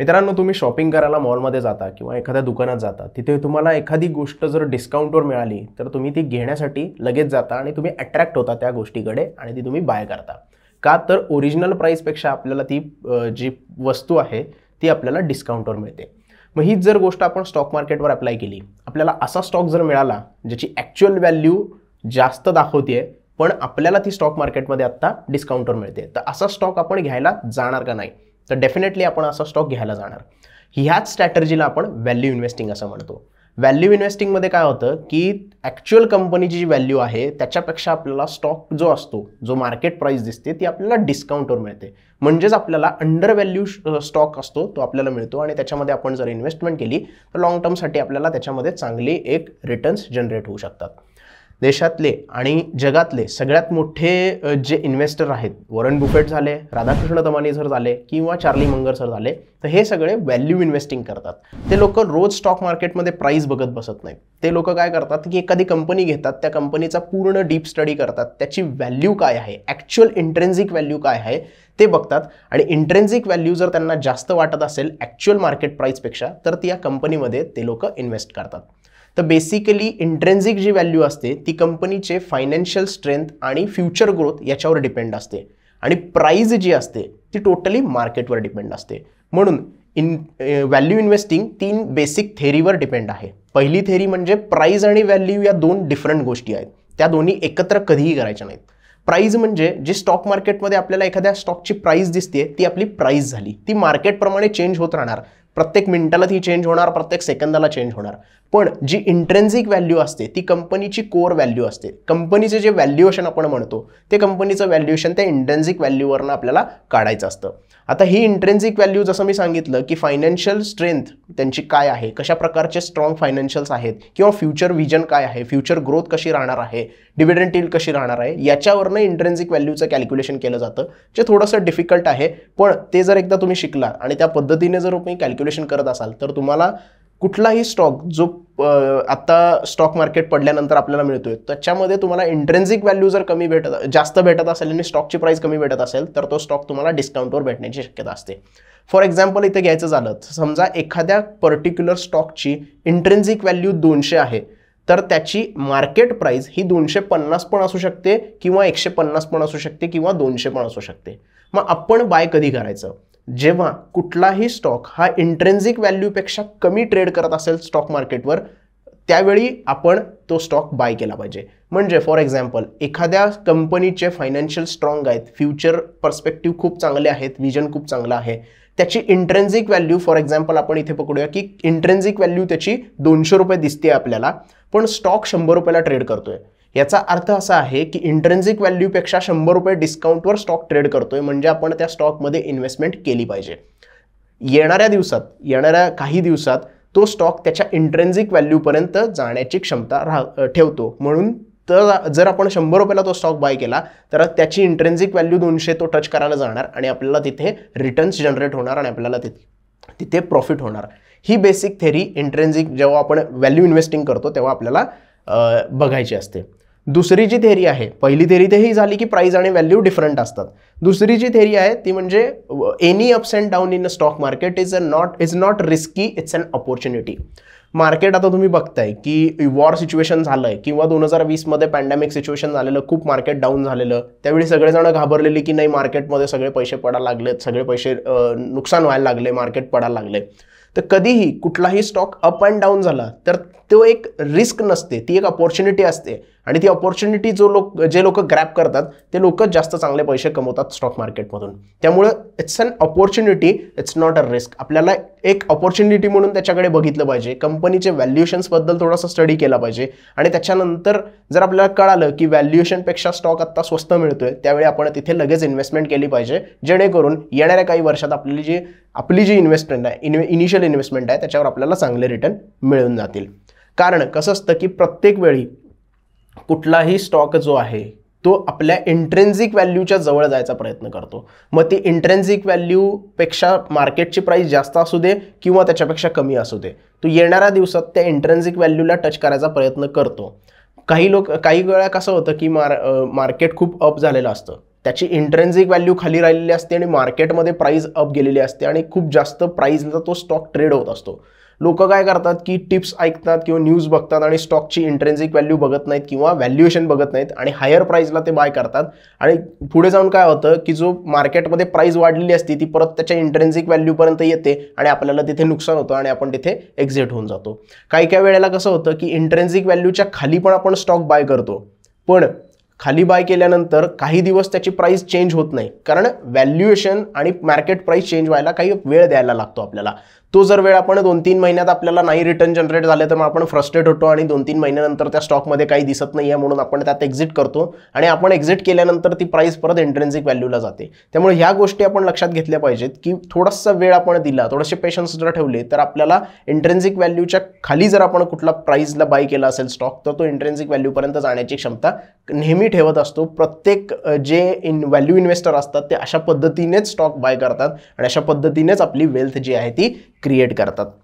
मित्रांनो तुम्ही शॉपिंग करायला मॉलमध्ये जाता किंवा एखाद्या दुकानात जाता तिथे तुम्हाला एखादी गोष्ट जर डिस्काउंटवर मिळाली तर तुम्ही ती घेण्यासाठी लगेच जाता आणि तुम्ही अट्रॅक्ट होता त्या गोष्टीकडे आणि ती तुम्ही बाय करता का तर ओरिजिनल प्राईसपेक्षा आपल्याला ती जी वस्तू आहे ती आपल्याला डिस्काउंटवर मिळते मग हीच जर गोष्ट आपण स्टॉक मार्केटवर अप्लाय केली आपल्याला असा स्टॉक जर मिळाला ज्याची ॲक्च्युअल व्हॅल्यू जास्त दाखवते पण आपल्याला ती स्टॉक मार्केटमध्ये आत्ता डिस्काउंटवर मिळते तर असा स्टॉक आपण घ्यायला जाणार का नाही तर डेफिनेटली आपण असा स्टॉक घ्यायला जाणार ह्याच स्ट्रॅटर्जीला आपण व्हॅल्यू इन्व्हेस्टिंग असं म्हणतो व्हॅल्यू इन्व्हेस्टिंगमध्ये काय होतं की ॲक्च्युअल कंपनीची जी व्हॅल्यू आहे त्याच्यापेक्षा आपल्याला स्टॉक जो असतो जो मार्केट प्राईस दिसते ती आपल्याला डिस्काउंटवर मिळते म्हणजेच आपल्याला अंडर व्हॅल्यू स्टॉक असतो तो आपल्याला मिळतो आणि त्याच्यामध्ये आपण जर इन्व्हेस्टमेंट केली तर लॉंग टर्मसाठी आपल्याला त्याच्यामध्ये चांगली एक रिटर्न्स जनरेट होऊ शकतात देशातले आणि जगातले सगळ्यात मोठे जे इन्व्हेस्टर आहेत वॉरन बुफेट झाले राधाकृष्ण दमानी सर झाले किंवा चार्ली मंगर सर झाले तर हे सगळे व्हॅल्यू इन्व्हेस्टिंग करतात ते लोक रोज स्टॉक मार्केटमध्ये प्राईस बघत बसत नाहीत ते लोक काय करतात की एखादी कंपनी घेतात त्या कंपनीचा पूर्ण डीप स्टडी करतात त्याची व्हॅल्यू काय आहे ॲक्च्युअल इंट्रेन्झिक व्हॅल्यू काय आहे ते बघतात आणि इंट्रेन्झिक व्हॅल्यू जर त्यांना जास्त वाटत असेल ॲक्च्युअल मार्केट प्राईसपेक्षा तर ती या कंपनीमध्ये ते लोक इन्व्हेस्ट करतात तर बेसिकली इंट्रेन्झिक जी व्हॅल्यू असते ती कंपनीचे फायनान्शियल स्ट्रेंथ आणि फ्युचर ग्रोथ याच्यावर डिपेंड असते आणि प्राईज जी असते ती टोटली मार्केटवर डिपेंड असते म्हणून इन व्हॅल्यू इन्व्हेस्टिंग तीन बेसिक थेरीवर डिपेंड आहे पहिली थेरी म्हणजे प्राईज आणि व्हॅल्यू या दोन डिफरंट गोष्टी आहेत त्या दोन्ही एकत्र कधीही करायच्या नाहीत प्राईज म्हणजे जी स्टॉक मार्केटमध्ये आपल्याला एखाद्या स्टॉकची प्राईज दिसते ती आपली प्राईज झाली ती मार्केटप्रमाणे चेंज होत राहणार प्रत्येक मिनिटाला ती चेंज होणार प्रत्येक सेकंदाला चेंज होणार पण जी इंट्रेन्झिक व्हॅल्यू असते ती कंपनीची कोर व्हॅल्यू असते कंपनीचे जे व्हॅल्युएशन आपण म्हणतो ते कंपनीचं व्हॅल्युएशन त्या इंट्रेन्झिक व्हॅल्यूवरनं आपल्याला काढायचं असतं आता ही इंट्रेन्झिक व्हॅल्यू जसं मी सांगितलं की फायनान्शियल स्ट्रेंथ त्यांची काय आहे कशा प्रकारचे स्ट्रॉंग फायनान्शियल्स आहेत किंवा फ्युचर विजन काय आहे फ्युचर ग्रोथ कशी राहणार आहे डिव्हिडंड टील कशी राहणार आहे याच्यावरनं इंट्रेन्सिक व्हॅल्यूचं कॅल्क्युलेशन केलं जातं जे थोडंसं डिफिकल्ट आहे पण ते जर एकदा तुम्ही शिकला आणि त्या पद्धतीने जर तुम्ही कॅल्क्युलेशन करत असाल तर तुम्हाला कुठलाही स्टॉक जो आत्ता स्टॉक मार्केट पडल्यानंतर आपल्याला मिळतोय त्याच्यामध्ये तुम्हाला इंट्रेन्सिक व्हॅल्यू जर कमी भेटत जास्त भेटत असेल आणि स्टॉकची प्राईस कमी भेटत असेल तर तो स्टॉक तुम्हाला डिस्काउंटवर भेटण्याची शक्यता असते फॉर एक्झाम्पल इथे घ्यायचं झालं समजा एखाद्या पर्टिक्युलर स्टॉकची इंट्रेन्सिक व्हॅल्यू दोनशे आहे तर त्याची मार्केट प्राईज ही दोनशे पन्नास पण असू शकते किंवा एकशे पन्नास पण असू शकते किंवा दोनशे पण असू शकते मग आपण बाय कधी करायचं जेव्हा कुठलाही स्टॉक हा इंट्रेन्झिक व्हॅल्यूपेक्षा कमी ट्रेड करत असेल स्टॉक मार्केटवर त्यावेळी आपण तो स्टॉक बाय केला पाहिजे म्हणजे फॉर एक्झाम्पल एखाद्या कंपनीचे फायनान्शियल स्ट्रॉंग आहेत फ्युचर पर्स्पेक्टिव्ह खूप चांगले आहेत विजन खूप चांगलं आहे त्याची इंट्रेन्झिक व्हॅल्यू फॉर एक्झाम्पल आपण इथे पकडूया की इंट्रेन्झिक व्हॅल्यू त्याची दोनशे रुपये दिसते आपल्याला पण स्टॉक शंभर रुपयाला ट्रेड करतोय याचा अर्थ असा आहे की इंट्रेन्झिक व्हॅल्यूपेक्षा शंभर रुपये डिस्काउंटवर स्टॉक ट्रेड करतोय म्हणजे आपण त्या स्टॉकमध्ये इन्व्हेस्टमेंट केली पाहिजे येणाऱ्या दिवसात येणाऱ्या काही दिवसात तो स्टॉक त्याच्या इंट्रेन्झिक व्हॅल्यूपर्यंत जाण्याची क्षमता राह ठेवतो म्हणून तर जर आपण शंभर रुपयाला तो स्टॉक बाय केला तर त्याची इंटरेन्झिक व्हॅल्यू दोनशे तो टच करायला जाणार आणि आपल्याला तिथे रिटर्न्स जनरेट होणार आणि आपल्याला तिथे तिथे प्रॉफिट होणार ही बेसिक थेरी इंट्रेन्झिक जेव्हा आपण व्हॅल्यू इन्व्हेस्टिंग करतो तेव्हा आपल्याला बघायची असते दुसरी जी थेरी आहे पहिली थेरी ते ही झाली की प्राईज आणि व्हॅल्यू डिफरंट असतात दुसरी जी थेरी आहे ती म्हणजे any ups and down in a stock market is a not is not risky it's an opportunity market आता तुम्ही बघताय की वॉर सिच्युएशन झालं आहे किंवा दोन हजार वीसमध्ये पॅन्डेमिक सिच्युएशन झालेलं खूप मार्केट डाऊन झालेलं त्यावेळी सगळेजण घाबरलेली की नाही मार्केटमध्ये सगळे पैसे पडायला लागलेत सगळे पैसे नुकसान व्हायला लागले मार्केट पडायला लागले तर कधीही कुठलाही स्टॉक अप अँड डाऊन झाला तर तो एक रिस्क नसते ती एक अपॉर्च्युनिटी असते आणि ती ऑपॉर्च्युनिटी जो लोक जे लोक ग्रॅप करतात ते लोक जास्त चांगले पैसे कमवतात स्टॉक मार्केटमधून त्यामुळं it's an opportunity it's not a risk आपल्याला एक ऑपॉर्च्युनिटी म्हणून त्याच्याकडे बघितलं पाहिजे कंपनीचे व्हॅल्युएशन्सबद्दल थोडासा स्टडी केला पाहिजे आणि त्याच्यानंतर जर आपल्याला कळालं की व्हॅल्युएशनपेक्षा स्टॉक आत्ता स्वस्त मिळतोय त्यावेळी आपण तिथे लगेच इन्व्हेस्टमेंट केली पाहिजे जेणेकरून येणाऱ्या काही वर्षात आपली जी आपली जी इन्व्हेस्टमेंट आहे इन इनिशियल इन्व्हेस्टमेंट आहे त्याच्यावर आपल्याला चांगले रिटर्न मिळून जातील कारण कसं असतं की प्रत्येक वेळी कुठलाही स्टॉक जो आहे तो आपल्या इंट्रेन्झिक व्हॅल्यूच्या जवळ जायचा प्रयत्न करतो मग ती इंट्रेन्झिक व्हॅल्यूपेक्षा मार्केटची प्राइस जास्त असू दे किंवा त्याच्यापेक्षा कमी असू दे तो येणाऱ्या दिवसात त्या इंट्रेन्झिक व्हॅल्यूला टच करायचा प्रयत्न करतो काही लोक काही वेळा कसं होतं की मार मार्केट खूप अप झालेलं असतं त्याची इंट्रेन्झिक व्हॅल्यू खाली राहिलेली असते आणि मार्केटमध्ये प्राईज अप गेलेली असते आणि खूप जास्त प्राईजला तो स्टॉक ट्रेड होत असतो लोक काय करतात की टिप्स ऐकतात किंवा न्यूज बघतात आणि स्टॉकची इंट्रेन्सिक व्हॅल्यू बघत नाहीत किंवा व्हॅल्युएशन बघत नाहीत आणि हायर प्राईजला ते बाय करतात आणि पुढे जाऊन काय होतं की जो मार्केटमध्ये प्राईज वाढलेली असते ती परत त्याच्या इंट्रेन्सिक व्हॅल्यूपर्यंत येते आणि आपल्याला तिथे नुकसान होतं आणि आपण तिथे एक्झिट होऊन जातो काही काही वेळेला कसं होतं की इंट्रेन्सिक व्हॅल्यूच्या खाली पण आपण स्टॉक बाय करतो पण खाली बाय केल्यानंतर काही दिवस त्याची प्राईस चेंज होत नाही कारण व्हॅल्युएशन आणि मार्केट प्राईस चेंज व्हायला काही वेळ द्यायला लागतो आपल्याला तो जर वेळ आपण दोन तीन महिन्यात आपल्याला नाही रिटर्न जनरेट झाले तर मग आपण फ्रस्ट्रेट होतो आणि दोन तीन महिन्यानंतर त्या स्टॉकमध्ये काही दिसत नाही आहे म्हणून आपण त्यात एक्झिट करतो आणि आपण एक्झिट केल्यानंतर ती प्राईस परत इंट्रेन्सिक व्हॅल्यूला जाते त्यामुळे ह्या गोष्टी आपण लक्षात घेतल्या पाहिजेत की थोडासा वेळ आपण दिला थोडेसे पेशन्स जर ठेवले तर आपल्याला इंट्रेन्सिक व्हॅल्यूच्या खाली जर आपण कुठला प्राईजला बाय केला असेल स्टॉक तर तो इंट्रेन्सिक व्हॅल्यूपर्यंत जाण्याची क्षमता नेहमी ठेवत असतो प्रत्येक जे इन व्हॅल्यू इन्व्हेस्टर असतात ते अशा पद्धतीनेच स्टॉक बाय करतात आणि अशा पद्धतीनेच आपली वेल्थ जी आहे ती क्रिएट करतात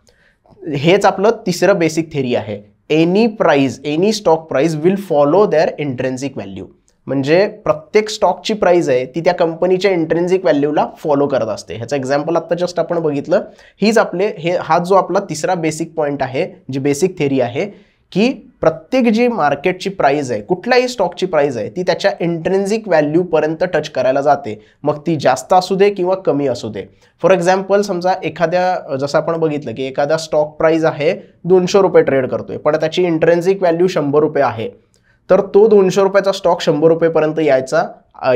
हेच आपलं तिसरं बेसिक थेरी आहे any price any stock price will follow their intrinsic value म्हणजे प्रत्येक स्टॉकची प्राईज आहे ती त्या कंपनीच्या इंट्रेन्सिक व्हॅल्यूला फॉलो करत असते ह्याचं एक्झाम्पल आत्ता जस्ट आपण बघितलं हीच आपले हे हा जो आपला तिसरा बेसिक पॉईंट आहे जी बेसिक थेरी आहे की प्रत्येक जी मार्केटची प्राईज आहे कुठल्याही स्टॉकची प्राईज आहे ती त्याच्या इंट्रेन्झिक व्हॅल्यूपर्यंत टच करायला जाते मग ती जास्त असू दे किंवा कमी असू दे फॉर एक्झाम्पल समजा एखाद्या जसं आपण बघितलं की एखादा स्टॉक प्राईज आहे दोनशे रुपये ट्रेड करतोय पण त्याची इंटरेन्झिक व्हॅल्यू शंभर रुपये आहे तर तो दोनशे रुपयाचा स्टॉक शंभर रुपयेपर्यंत यायचा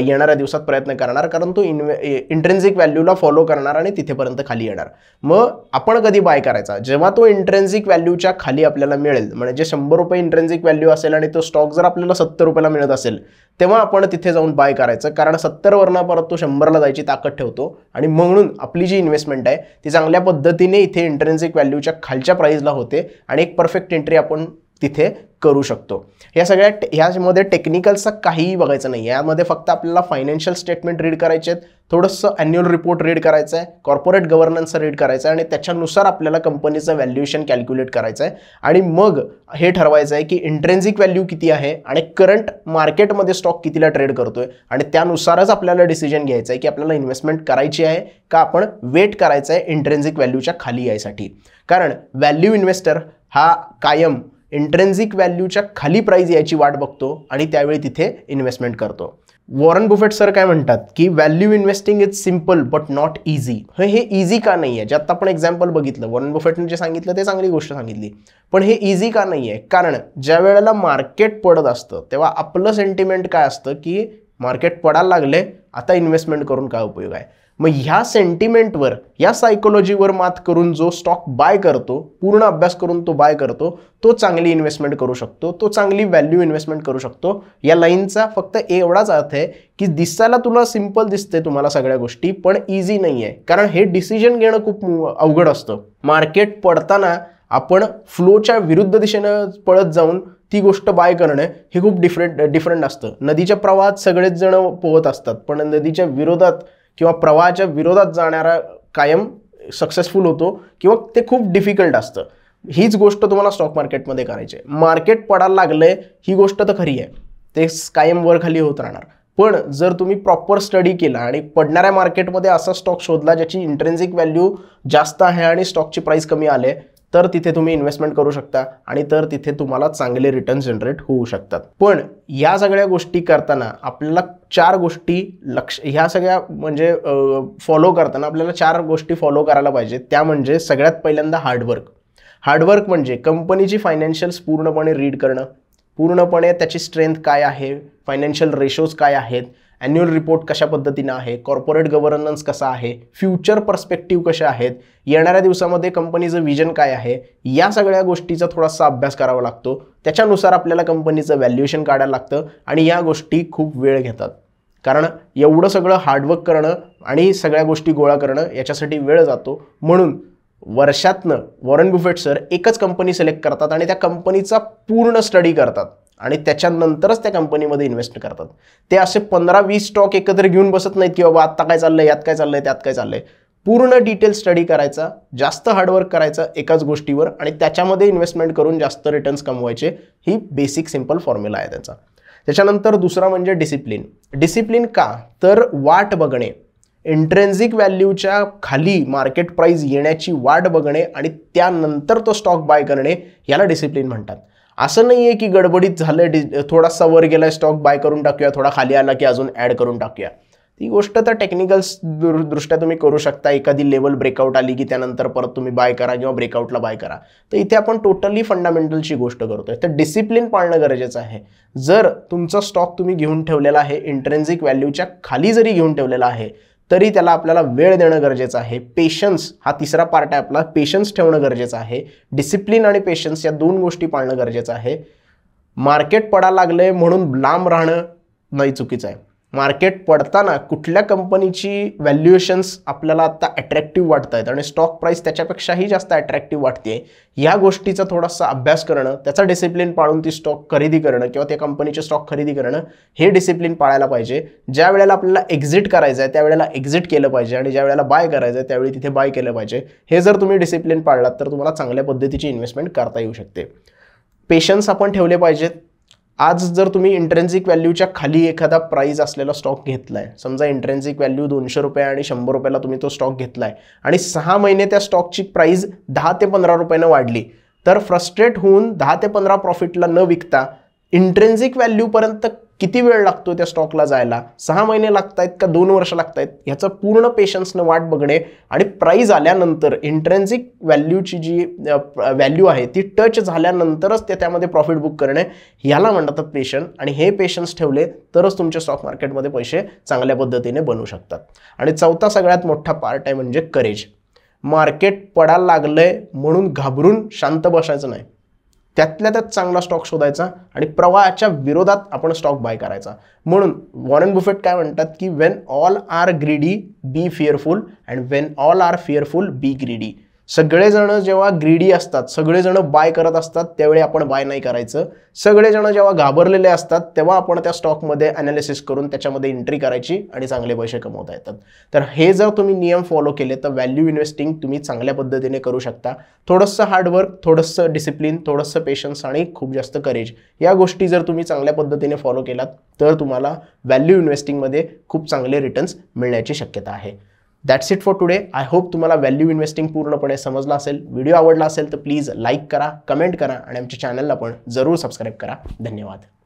येणाऱ्या दिवसात प्रयत्न करणार कारण तो इन्वे इंट्रेन्झिक व्हॅल्यूला फॉलो करणार आणि तिथेपर्यंत खाली येणार मग आपण कधी बाय करायचा जेव्हा तो इंट्रेन्झिक व्हॅल्यूच्या खाली आपल्याला मिळेल म्हणजे शंभर रुपये इंट्रेन्झिक व्हॅल्यू असेल आणि तो स्टॉक जर आपल्याला सत्तर रुपयाला मिळत असेल तेव्हा आपण तिथे जाऊन बाय करायचं कारण सत्तर परत तो शंभरला जायची ताकद ठेवतो आणि म्हणून आपली जी इन्व्हेस्टमेंट आहे ती चांगल्या पद्धतीने इथे इंट्रेन्झिक व्हॅल्यूच्या खालच्या प्राईजला होते आणि एक परफेक्ट एंट्री आपण तिथे करू शकतो या सगळ्या ह्यामध्ये टेक्निकलचं काहीही बघायचं नाही यामध्ये फक्त आपल्याला फायनान्शियल स्टेटमेंट रीड करायचे आहेत थोडंसं ॲन्युअल रिपोर्ट रीड करायचं आहे कॉर्पोरेट गव्हर्नन्स रीड करायचं आहे आणि त्याच्यानुसार आपल्याला कंपनीचं व्हॅल्युएशन कॅल्क्युलेट करायचं आहे आणि मग हे ठरवायचं आहे की इंट्रेन्झिक व्हॅल्यू किती आहे आणि करंट मार्केटमध्ये स्टॉक कितीला ट्रेड करतोय आणि त्यानुसारच आपल्याला डिसिजन घ्यायचं आहे की आपल्याला इन्व्हेस्टमेंट करायची आहे का आपण वेट करायचं आहे इंट्रेन्झिक व्हॅल्यूच्या खाली यायसाठी कारण व्हॅल्यू इन्व्हेस्टर हा कायम इंट्रेन्झिक व्हॅल्यूच्या खाली प्राईज यायची वाट बघतो आणि त्यावेळी तिथे इन्व्हेस्टमेंट करतो वॉरन बुफेट सर काय म्हणतात की value investing is simple but not easy हे इझी का नाही आहे ज्यात आपण एक्झाम्पल बघितलं वॉरन बुफेटने जे सांगितलं ते चांगली गोष्ट सांगितली पण हे इझी का नाही आहे कारण ज्या वेळेला मार्केट पडत असतं तेव्हा आपलं सेंटिमेंट काय असतं की मार्केट पडायला लागले आता इन्व्हेस्टमेंट करून काय उपयोग आहे मग ह्या सेंटिमेंटवर या सायकोलॉजीवर मात करून जो स्टॉक बाय करतो पूर्ण अभ्यास करून तो बाय करतो तो चांगली इन्व्हेस्टमेंट करू शकतो तो चांगली व्हॅल्यू इन्व्हेस्टमेंट करू शकतो या लाईनचा फक्त एवढाच अर्थ आहे की दिसायला तुला सिम्पल दिसते तुम्हाला सगळ्या गोष्टी पण इझी नाही आहे कारण हे डिसिजन घेणं खूप अवघड असतं मार्केट पडताना आपण फ्लोच्या विरुद्ध दिशेनं पळत जाऊन ती गोष्ट बाय करणं हे खूप डिफरंट डिफरंट असतं नदीच्या प्रवाहात सगळेच जण पोहत असतात पण नदीच्या विरोधात किंवा प्रवाहाच्या विरोधात जाणारा कायम सक्सेसफुल होतो किंवा ते खूप डिफिकल्ट असतं हीच गोष्ट तुम्हाला स्टॉक मार्केटमध्ये करायची आहे मार्केट पडायला लागलं आहे ही गोष्ट तर खरी आहे ते कायम वर खाली होत राहणार पण जर तुम्ही प्रॉपर स्टडी केला आणि पडणाऱ्या मार्केटमध्ये असा स्टॉक शोधला ज्याची इंटरेन्झिक व्हॅल्यू जास्त आहे आणि स्टॉकची प्राईस कमी आले तर तिथे तुम्ही इन्व्हेस्टमेंट करू शकता आणि तर तिथे तुम्हाला चांगले रिटर्न जनरेट होऊ शकतात पण या सगळ्या गोष्टी करताना आपल्याला चार गोष्टी लक्ष ह्या सगळ्या म्हणजे फॉलो करताना आपल्याला चार गोष्टी फॉलो करायला पाहिजे त्या म्हणजे सगळ्यात पहिल्यांदा हार्डवर्क हार्डवर्क म्हणजे कंपनीची फायनान्शियल्स पूर्णपणे रीड करणं पूर्णपणे त्याची स्ट्रेंथ काय आहे फायनान्शियल रेशोज काय आहेत ॲन्युअल रिपोर्ट कशा पद्धतीनं आहे कॉर्पोरेट गव्हर्नन्स कसा आहे फ्युचर पर्स्पेक्टिव्ह कशा आहेत येणाऱ्या दिवसामध्ये कंपनीचं विजन काय आहे या सगळ्या गोष्टीचा थोडासा अभ्यास करावा लागतो त्याच्यानुसार आपल्याला कंपनीचं व्हॅल्युएशन काढायला लागतं आणि या गोष्टी खूप वेळ घेतात कारण एवढं सगळं हार्डवर्क करणं आणि सगळ्या गोष्टी गोळा करणं याच्यासाठी वेळ जातो म्हणून वर्षातनं वॉरन बुफेट सर एकच कंपनी सिलेक्ट करतात आणि त्या कंपनीचा पूर्ण स्टडी करतात आणि त्याच्यानंतरच त्या कंपनीमध्ये इन्व्हेस्ट करतात ते असे पंधरा वीस स्टॉक एकत्र घेऊन बसत नाहीत की बाबा आत्ता काय चाललंय यात काय चाललंय त्यात काय चाललंय पूर्ण डिटेल स्टडी करायचा जास्त हार्डवर्क करायचा एकाच गोष्टीवर आणि त्याच्यामध्ये इन्व्हेस्टमेंट करून जास्त रिटर्न्स कमवायचे ही बेसिक सिंपल फॉर्म्युला आहे त्याचा त्याच्यानंतर दुसरा म्हणजे डिसिप्लिन डिसिप्लिन का तर वाट बघणे इंट्रेन्झिक व्हॅल्यूच्या खाली मार्केट प्राईज येण्याची वाट बघणे आणि त्यानंतर तो स्टॉक बाय करणे याला डिसिप्लिन म्हणतात असं नाही आहे की गडबडीत झालं डि थोडासा वर गेला स्टॉक बाय करून टाकूया थोडा खाली आला की अजून ॲड करून टाकूया ती गोष्ट तर टेक्निकल दृष्ट्या तुम्ही करू शकता एखादी लेवल ब्रेकआउट आली की त्यानंतर परत तुम्ही बाय करा किंवा ब्रेकआउटला बाय करा तर इथे आपण टोटली फंडामेंटलची गोष्ट करतोय तर डिसिप्लिन पाळणं गरजेचं आहे जर तुमचा स्टॉक तुम्ही घेऊन ठेवलेला आहे इंट्रेन्झिक व्हॅल्यूच्या खाली जरी घेऊन ठेवलेला आहे तरी त्याला आपल्याला वेळ देणं गरजेचं आहे पेशन्स हा तिसरा पार्ट आहे आपला पेशन्स ठेवणं गरजेचं आहे डिसिप्लिन आणि पेशन्स या दोन गोष्टी पाळणं गरजेचं आहे मार्केट पडा लागलं म्हणून लांब राहणं नाही चुकीचं आहे मार्केट पडताना कुठल्या कंपनीची व्हॅल्युएशन्स आपल्याला आता अट्रॅक्टिव्ह वाटत आहेत आणि स्टॉक प्राईस त्याच्यापेक्षाही जास्त अट्रॅक्टिव्ह वाटते या गोष्टीचा थोडासा अभ्यास करणं त्याचा डिसिप्लिन पाळून ती स्टॉक खरेदी करणं किंवा त्या कंपनीचे स्टॉक खरेदी करणं हे डिसिप्लिन पाळायला पाहिजे ज्या वेळेला आपल्याला एक्झिट करायचं आहे त्यावेळेला एक्झिट केलं पाहिजे आणि ज्या वेळेला बाय करायचं आहे त्यावेळी तिथे बाय केलं पाहिजे हे जर तुम्ही डिसिप्लिन पाळलात तर तुम्हाला चांगल्या पद्धतीची इन्व्हेस्टमेंट करता येऊ शकते पेशन्स आपण ठेवले पाहिजेत आज जर तुम्ही इंट्रेन्सिक व्हॅल्यूच्या खाली एखादा प्राईज असलेला स्टॉक घेतला आहे समजा इंट्रेन्सिक व्हॅल्यू दोनशे रुपये आणि शंभर रुपयाला तुम्ही तो स्टॉक घेतला आहे आणि सहा महिने त्या स्टॉकची प्राईज दहा ते पंधरा रुपयानं वाढली तर फ्रस्ट्रेट होऊन दहा ते पंधरा प्रॉफिटला न विकता इंट्रेन्सिक व्हॅल्यूपर्यंत किती वेळ लागतो त्या स्टॉकला जायला सहा महिने लागत आहेत का दोन वर्ष लागत आहेत ह्याचं पूर्ण पेशन्सनं वाट बघणे आणि प्राईज आल्यानंतर इंट्रेन्सिक व्हॅल्यूची जी व्हॅल्यू आहे ती टच झाल्यानंतरच ते त्यामध्ये प्रॉफिट बुक करणे ह्याला म्हणतात पेशन्स आणि हे पेशन्स ठेवले तरच तुमचे स्टॉक मार्केटमध्ये पैसे चांगल्या पद्धतीने बनू शकतात आणि चौथा सगळ्यात मोठा पार्ट आहे म्हणजे करेज मार्केट पडायला लागलंय म्हणून घाबरून शांत बसायचं नाही त्यातल्या त्यात चांगला स्टॉक शोधायचा आणि प्रवाहाच्या विरोधात आपण स्टॉक बाय करायचा म्हणून वॉरेन बुफेट काय म्हणतात की when all are greedy be fearful and when all are fearful be greedy सगळेजण जेव्हा ग्रीडी असतात सगळेजण बाय करत असतात त्यावेळी आपण बाय नाही करायचं सगळेजण जेव्हा घाबरलेले असतात तेव्हा आपण त्या स्टॉकमध्ये ॲनालिसिस करून त्याच्यामध्ये एंट्री करायची आणि चांगले पैसे कमवता येतात तर हे जर तुम्ही नियम फॉलो केले तर व्हॅल्यू इन्व्हेस्टिंग तुम्ही चांगल्या पद्धतीने करू शकता थोडंसं हार्डवर्क थोडंसं डिसिप्लिन थोडंसं पेशन्स आणि खूप जास्त करेज या गोष्टी जर तुम्ही चांगल्या पद्धतीने फॉलो केलात तर तुम्हाला व्हॅल्यू इन्व्हेस्टिंगमध्ये खूप चांगले रिटर्न्स मिळण्याची शक्यता आहे that's it for today I hope तुम्हाला व्हॅल्यू इन्व्हेस्टिंग पूर्णपणे समजला असेल व्हिडिओ आवडला असेल तर प्लीज लाईक करा कमेंट करा आणि आमच्या चॅनलला पण जरूर सबस्क्राईब करा धन्यवाद